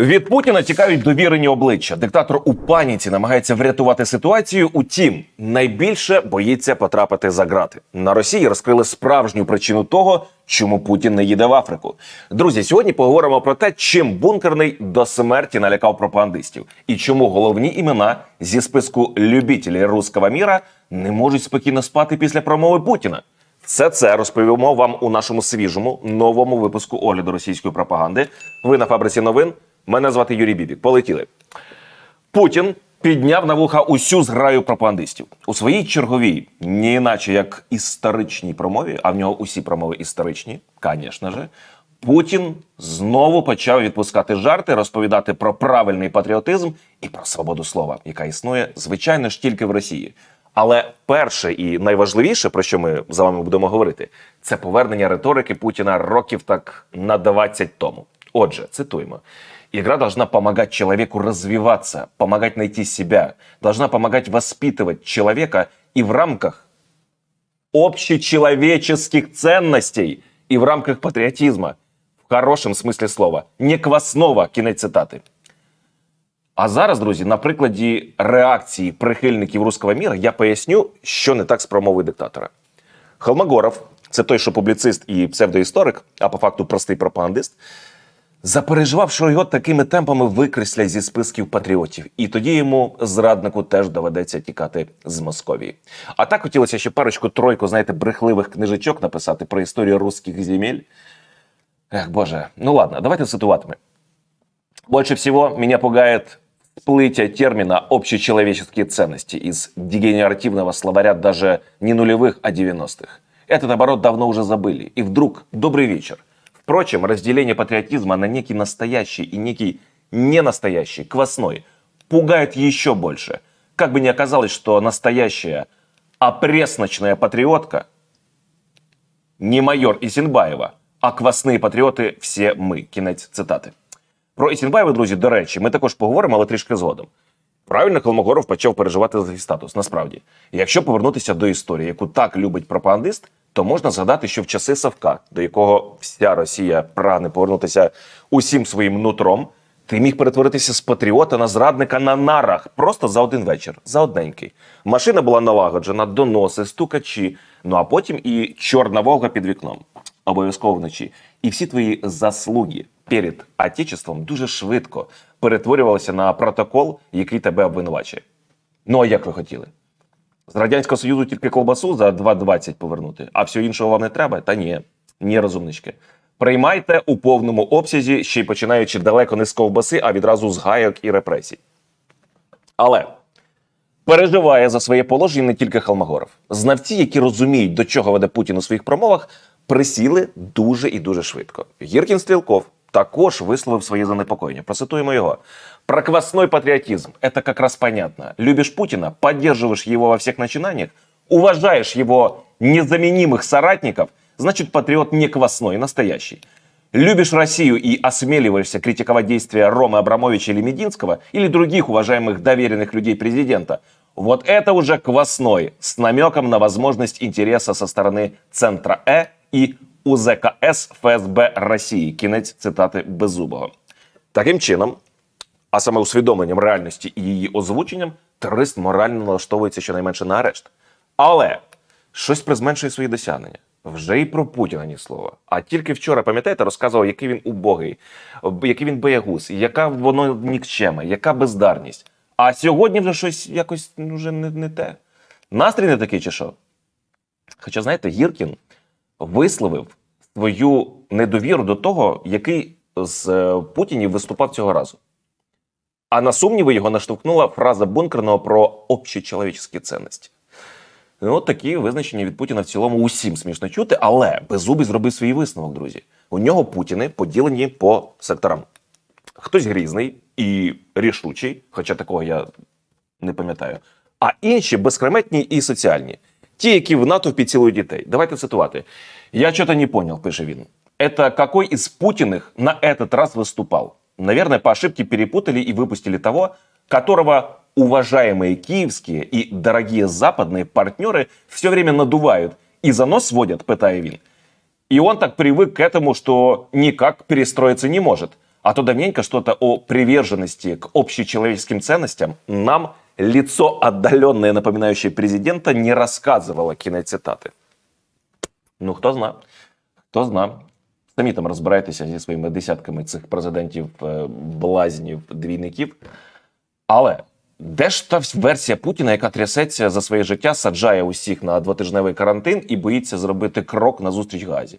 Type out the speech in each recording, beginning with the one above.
Від Путіна тікають довірені обличчя. Диктатор у паніці намагається врятувати ситуацію. Утім, найбільше боїться потрапити за грати. На Росії розкрили справжню причину того, чому Путін не їде в Африку. Друзі, сьогодні поговоримо про те, чим бункерний до смерті налякав пропагандистів і чому головні імена зі списку любітелів руского міра не можуть спокійно спати після промови Путіна. Все це розповімо вам у нашому свіжому новому випуску огляду російської пропаганди. Ви на фабриці новин. Мене звати Юрій Бібік. Полетіли. Путін підняв на вуха усю зграю пропагандистів у своїй черговій, не іначе як історичній промові, а в нього усі промови історичні, звісно ж, Путін знову почав відпускати жарти, розповідати про правильний патріотизм і про свободу слова, яка існує, звичайно ж, тільки в Росії. Але перше і найважливіше, про що ми за вами будемо говорити, це повернення риторики Путіна років так на 20 тому. Отже, цитуємо. Игра должна помогать человеку развиваться, помогать найти себя, должна помогать воспитывать человека и в рамках общечеловеческих ценностей, и в рамках патриотизма, в хорошем смысле слова, не квасного, кінець цитати. А зараз, друзі, на прикладі реакції прихильників руського міра я поясню, що не так з промовою диктатора. Холмогоров, це той, що публіцист і псевдоісторик, а по факту простий пропагандист. Запереживав, що його такими темпами викреслять зі списків патріотів, і тоді йому зраднику теж доведеться тікати з Московії. А так хотілося ще парочку тройку, знаєте, брехливих книжечок написати про історію русських земель. Ех, Боже, ну ладно, давайте цитуватиме. Больше всего меня пугает всплытие термина «общечеловеческие ценности» из дегенеративного словаря даже не нулевых, а 90-х. Этот оборот давно уже забыли. И вдруг «добрый вечер» Впрочем, разделение патриотизма на некий настоящий и некий ненастоящий, квасной, пугает еще больше. Как бы ни оказалось, что настоящая опресночная патриотка не майор Исенбаева, а квасные патриоты все мы. Кінець цитаты Про Ісінбаєва, друзья. до речі, ми також поговорим, але трішки згодом. Правильно, Колмогоров почав переживати за свій статус. Насправді, якщо повернутися до історії, яку так любить пропагандист, то можна згадати, що в часи Савка, до якого вся Росія прагне повернутися усім своїм нутром, ти міг перетворитися з патріота на зрадника на нарах просто за один вечір, за одненький. Машина була налагоджена, доноси, стукачі. Ну а потім і чорна вовга під вікном обов'язково вночі. І всі твої заслуги перед Отечеством дуже швидко перетворювалися на протокол, який тебе обвинувачує. Ну а як ви хотіли? З Радянського Союзу тільки колбасу за 2,20 повернути, а всього іншого вам не треба? Та ні, ні, розумнички. Приймайте у повному обсязі, ще й починаючи далеко не з ковбаси, а відразу з гайок і репресій. Але переживає за своє положення не тільки Халмагоров. Знавці, які розуміють, до чого веде Путін у своїх промовах, присіли дуже і дуже швидко. Гіркін Стрілков також висловив своє занепокоєння. Процитуємо його. Проквасной патріотизм это как раз понятно. Любиш Путина, поддерживаешь его во всех начинаниях, уважаешь его незаменимых соратников, значит патриот не квасной, а настоящий. Любишь Россию и осмеливаешься критиковать действия Ромы Абрамовича или Мединского или других уважаемых доверенных людей президента, вот это уже квасной, с намеком на возможность интереса со стороны центра Э і УЗКС ФСБ Росії. Кінець цитати Беззубого. Таким чином, а саме усвідомленням реальності і її озвученням, терорист морально налаштовується щонайменше на арешт. Але щось призменшує свої досягнення. Вже і про Путіна ні слова. А тільки вчора, пам'ятаєте, розказував, який він убогий, який він боягуз, яка воно нікчеме, яка бездарність. А сьогодні вже щось якось ну, вже не, не те. Настрій не такий чи що? Хоча, знаєте, Гіркін висловив свою недовіру до того, який з е, Путінів виступав цього разу. А на сумніви його наштовхнула фраза бункерного про общечеловічні цінності. Ну, такі визначення від Путіна в цілому усім смішно чути, але беззубий зробив свій висновок, друзі. У нього Путіни поділені по секторам. Хтось грізний і рішучий, хоча такого я не пам'ятаю, а інші безкреметні і соціальні, ті, які в НАТО підцілують дітей. Давайте цитувати. Я что-то не понял, пишет Вин. Это какой из Путиных на этот раз выступал? Наверное, по ошибке перепутали и выпустили того, которого уважаемые киевские и дорогие западные партнеры все время надувают и за нос сводят, пытая Вин. И он так привык к этому, что никак перестроиться не может. А то давненько что-то о приверженности к общечеловеческим ценностям нам лицо, отдаленное напоминающее президента, не рассказывало киноцитаты. Ну хто зна? Хто зна? Самі там розбирайтеся зі своїми десятками цих президентів, е, блазнів, двійників. Але де ж та версія Путіна, яка трясеться за своє життя, саджає усіх на двотижневий карантин і боїться зробити крок на зустріч Газі?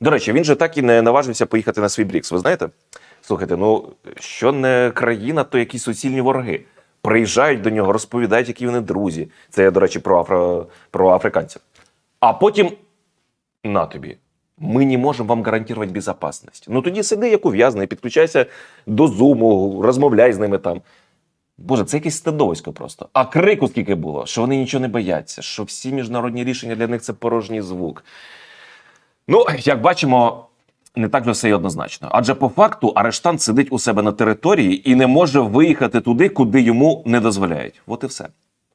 До речі, він же так і не наважився поїхати на свій Брікс. Ви знаєте? Слухайте, ну що не країна, то якісь суцільні вороги. Приїжджають до нього, розповідають, які вони друзі. Це я, до речі, про афро... про африканців. А потім на тобі. Ми не можемо вам гарантувати безпечність. Ну тоді сиди, як ув'язний, підключайся до зуму, розмовляй з ними там. Боже, це якесь стадовисько просто. А крику скільки було, що вони нічого не бояться, що всі міжнародні рішення для них це порожній звук. Ну, як бачимо, не так же все й однозначно. Адже по факту арештант сидить у себе на території і не може виїхати туди, куди йому не дозволяють. От і все.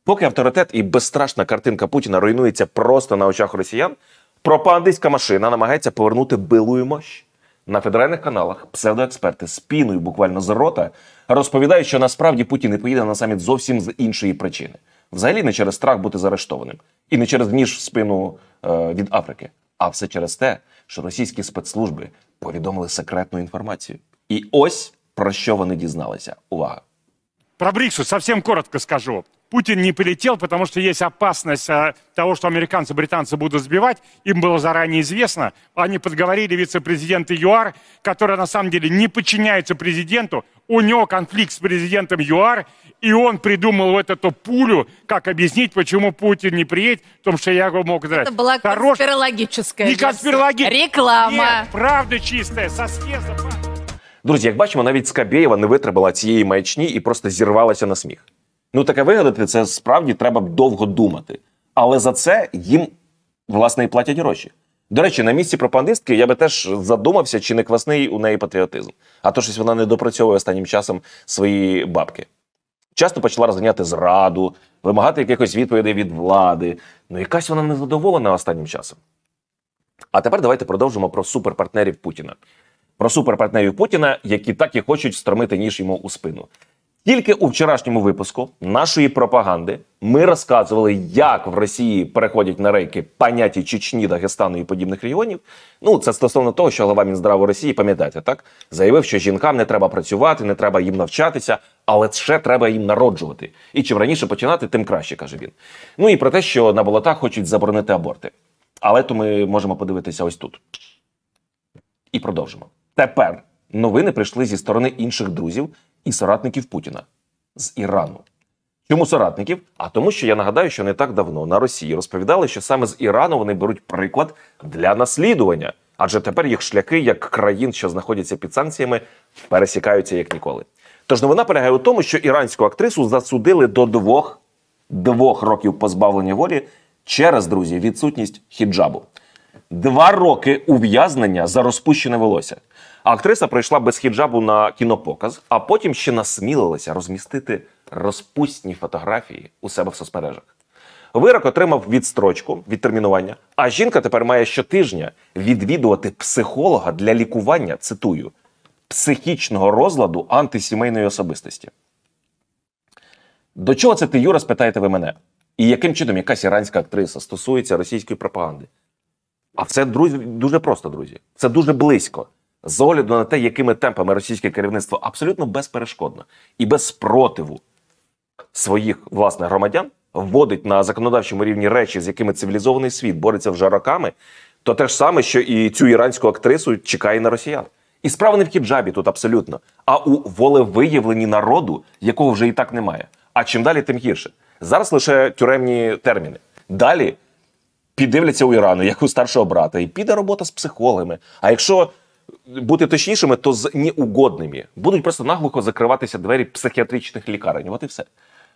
Поки авторитет і безстрашна картинка Путіна руйнується просто на очах росіян, Пропагандистська машина намагається повернути билую мощ. На федеральних каналах псевдоексперти з піною буквально з рота розповідають, що насправді Путін не поїде на саміт зовсім з іншої причини. Взагалі не через страх бути заарештованим і не через ніж в спину е, від Африки, а все через те, що російські спецслужби повідомили секретну інформацію. І ось про що вони дізналися. Увага! Про Бріксу совсем коротко скажу. Путин не полетел, потому что есть опасность э, того, что американцы, британцы будут сбивать. Им было заранее известно. Они подговорили вице-президента ЮАР, которая на самом деле не подчиняется президенту. У него конфликт с президентом ЮАР, и он придумал вот эту пулю, как объяснить, почему Путин не приедет, потому что я его мог драть. Это была Хорош... конспирологическая Не конспирологическая. Реклама. Нет, правда чистая, со съезда. Друзі, як бачимо, навіть Скабєєва не витримала цієї маячні и просто зірвалася на смех. Ну таке вигадати це справді треба довго думати. Але за це їм власне і платять гроші. До речі, на місці пропагандистки я би теж задумався, чи не квасний у неї патріотизм. А то щось вона не допрацьовує останнім часом свої бабки. Часто почала розганяти зраду, вимагати якихось відповідей від влади. Ну, якась вона незадоволена останнім часом. А тепер давайте продовжимо про суперпартнерів Путіна. Про суперпартнерів Путіна, які так і хочуть стромити ніж йому у спину. Тільки у вчорашньому випуску нашої пропаганди ми розказували, як в Росії переходять на рейки поняті Чечні, Дагестану і подібних регіонів. Ну, це стосовно того, що голова Мінздраву Росії, пам'ятаєте, так заявив, що жінкам не треба працювати, не треба їм навчатися, але ще треба їм народжувати. І чим раніше починати, тим краще каже він. Ну і про те, що на болотах хочуть заборонити аборти. Але то ми можемо подивитися ось тут. І продовжимо. Тепер новини прийшли зі сторони інших друзів, і соратників Путіна з Ірану. Чому соратників? А тому, що я нагадаю, що не так давно на Росії розповідали, що саме з Ірану вони беруть приклад для наслідування, адже тепер їх шляхи як країн, що знаходяться під санкціями, пересікаються як ніколи. Тож новина полягає у тому, що іранську актрису засудили до двох двох років позбавлення волі через друзі відсутність хіджабу два роки ув'язнення за розпущене волосся. А актриса прийшла без хіджабу на кінопоказ, а потім ще насмілилася розмістити розпусні фотографії у себе в соцмережах. Вирок отримав відстрочку відтермінування, а жінка тепер має щотижня відвідувати психолога для лікування, цитую, психічного розладу антисімейної особистості. До чого це ти, Юра, спитаєте ви мене? І яким чином якась іранська актриса стосується російської пропаганди? А все друзі дуже просто, друзі. Це дуже близько. З огляду на те, якими темпами російське керівництво абсолютно безперешкодно і без спротиву своїх власних громадян вводить на законодавчому рівні речі, з якими цивілізований світ бореться вже роками, то те ж саме, що і цю іранську актрису чекає на росіян. І справа не в кіджабі тут абсолютно, а у волевиявленні народу, якого вже і так немає. А чим далі, тим гірше. Зараз лише тюремні терміни. Далі піддивляться у Ірану, як у старшого брата, і піде робота з психологами. А якщо бути точнішими, то з неугодними будуть просто наглухо закриватися двері психіатричних лікарень. От і все.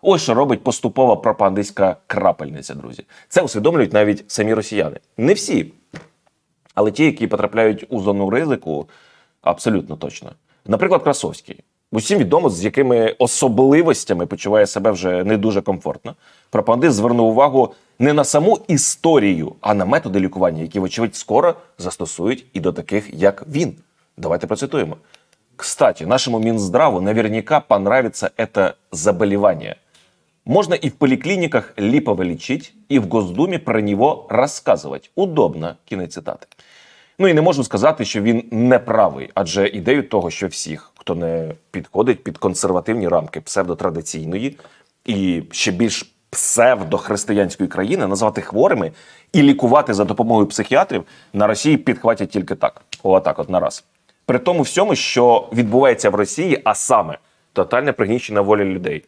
Ось що робить поступова пропагандистська крапельниця, друзі. Це усвідомлюють навіть самі росіяни. Не всі. Але ті, які потрапляють у зону ризику, абсолютно точно. Наприклад, Красовський. Усім відомо, з якими особливостями почуває себе вже не дуже комфортно. Пропагандист звернув увагу не на саму історію, а на методи лікування, які, вочевидь, скоро застосують і до таких, як він. Давайте процитуємо. Кстати, нашому Мінздраву наверняка понравится это заболевание. Можно и в поликлиниках липово лечить, и в Госдуме про него рассказывать. Удобно, киноцитаты. цитаты. Ну і не можу сказати, що він не правий, адже ідею того, що всіх, хто не підходить під консервативні рамки псевдотрадиційної і ще більш псевдохристиянської країни, назвати хворими і лікувати за допомогою психіатрів на Росії підхватять тільки так, отак, от нараз. При тому всьому, що відбувається в Росії, а саме тотальне пригнічення волі людей.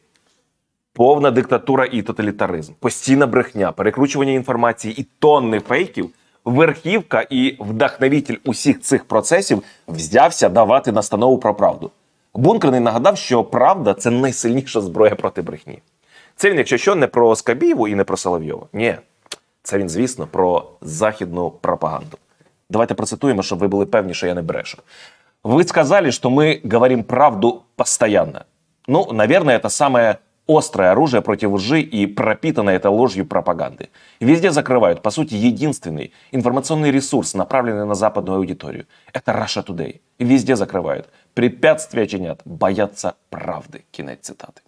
Повна диктатура і тоталітаризм, постійна брехня, перекручування інформації і тонни фейків верхівка і вдохновітель усіх цих процесів взявся давати настанову про правду. Бункерний нагадав, що правда це найсильніша зброя проти брехні. Це він, якщо що, не про Скабієву і не про Соловйова. Ні, це він, звісно, про західну пропаганду. Давайте процитуємо, щоб ви були певні, що я не брешу. Ви сказали, що ми говоримо правду постоянно. Ну, наверное, это саме. острое оружие против лжи и пропитанное это ложью пропаганды. Везде закрывают, по сути, единственный информационный ресурс, направленный на западную аудиторию. Это Russia Today. Везде закрывают. Препятствия чинят, боятся правды. Кинет цитаты.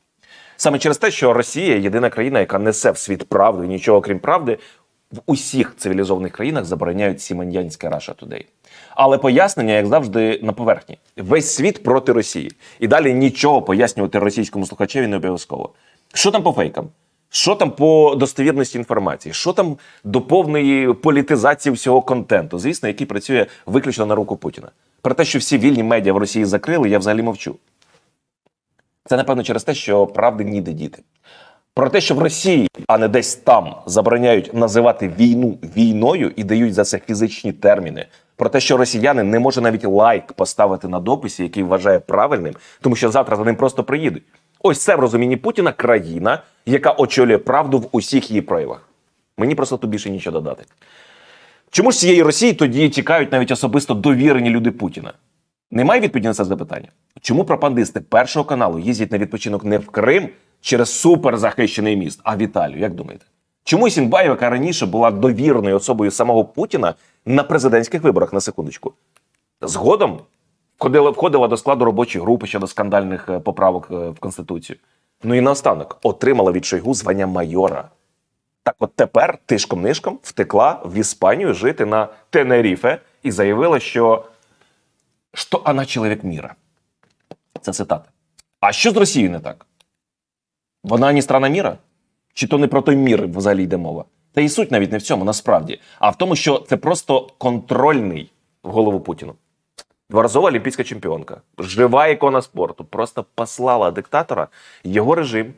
Самое через те, що Росія єдина країна, яка несе в свет правду і нічого крім правди, в усіх цивилизованных странах забороняють сіманьянське Russia Today. Але пояснення, як завжди, на поверхні весь світ проти Росії. І далі нічого пояснювати російському слухачеві не обов'язково. Що там по фейкам? Що там по достовірності інформації? Що там до повної політизації всього контенту, звісно, який працює виключно на руку Путіна? Про те, що всі вільні медіа в Росії закрили, я взагалі мовчу. Це, напевно, через те, що правди ніде діти. Про те, що в Росії, а не десь там забороняють називати війну війною і дають за це фізичні терміни, про те, що росіяни не може навіть лайк поставити на дописі, який вважає правильним, тому що завтра за ним просто приїдуть. Ось це в розумінні Путіна країна, яка очолює правду в усіх її проявах. Мені просто тут більше нічого додати. Чому ж цієї Росії тоді тікають навіть особисто довірені люди Путіна? Немає відповіді на це запитання. Чому пропандисти Першого каналу їздять на відпочинок не в Крим через суперзахищений міст, а в Італію? Як думаєте? Чому Сімбаєва, яка раніше була довірною особою самого Путіна на президентських виборах на секундочку, згодом входила, входила до складу робочої групи щодо скандальних е, поправок е, в Конституцію. Ну і наостанок отримала від Шойгу звання майора. Так, от тепер тишком нишком втекла в Іспанію жити на Тенеріфе і заявила, що що вона чоловік міра. Це цитата. А що з Росією не так? Вона не страна міра? Чи то не про той мір взагалі йде мова? Та і суть навіть не в цьому насправді, а в тому, що це просто контрольний в голову Путіну. Дворазова олімпійська чемпіонка, жива ікона спорту, просто послала диктатора його режим,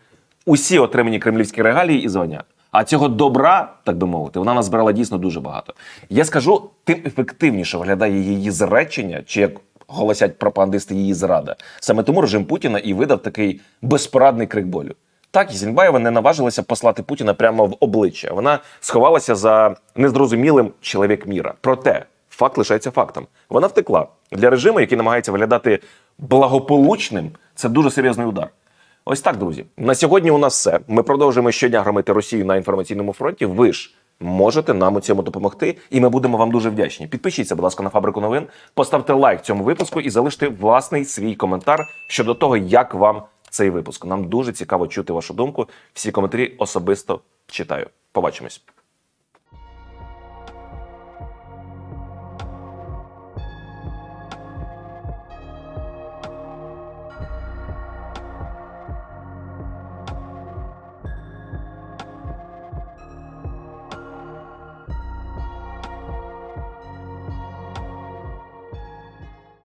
усі отримані кремлівські регалії і звання. А цього добра, так би мовити, вона назбирала дійсно дуже багато. Я скажу, тим ефективніше виглядає її зречення, чи як голосять пропагандисти її зрада. Саме тому режим Путіна і видав такий безпорадний крик болю. Так, Зінбаєва не наважилася послати Путіна прямо в обличчя. Вона сховалася за незрозумілим чоловік міра. Проте факт лишається фактом. Вона втекла для режиму, який намагається виглядати благополучним. Це дуже серйозний удар. Ось так, друзі. На сьогодні у нас все. Ми продовжуємо щодня громити Росію на інформаційному фронті. Ви ж можете нам у цьому допомогти, і ми будемо вам дуже вдячні. Підпишіться, будь ласка, на фабрику новин, поставте лайк цьому випуску і залиште власний свій коментар щодо того, як вам цей випуск. Нам дуже цікаво чути вашу думку. Всі коментарі особисто читаю. Побачимось.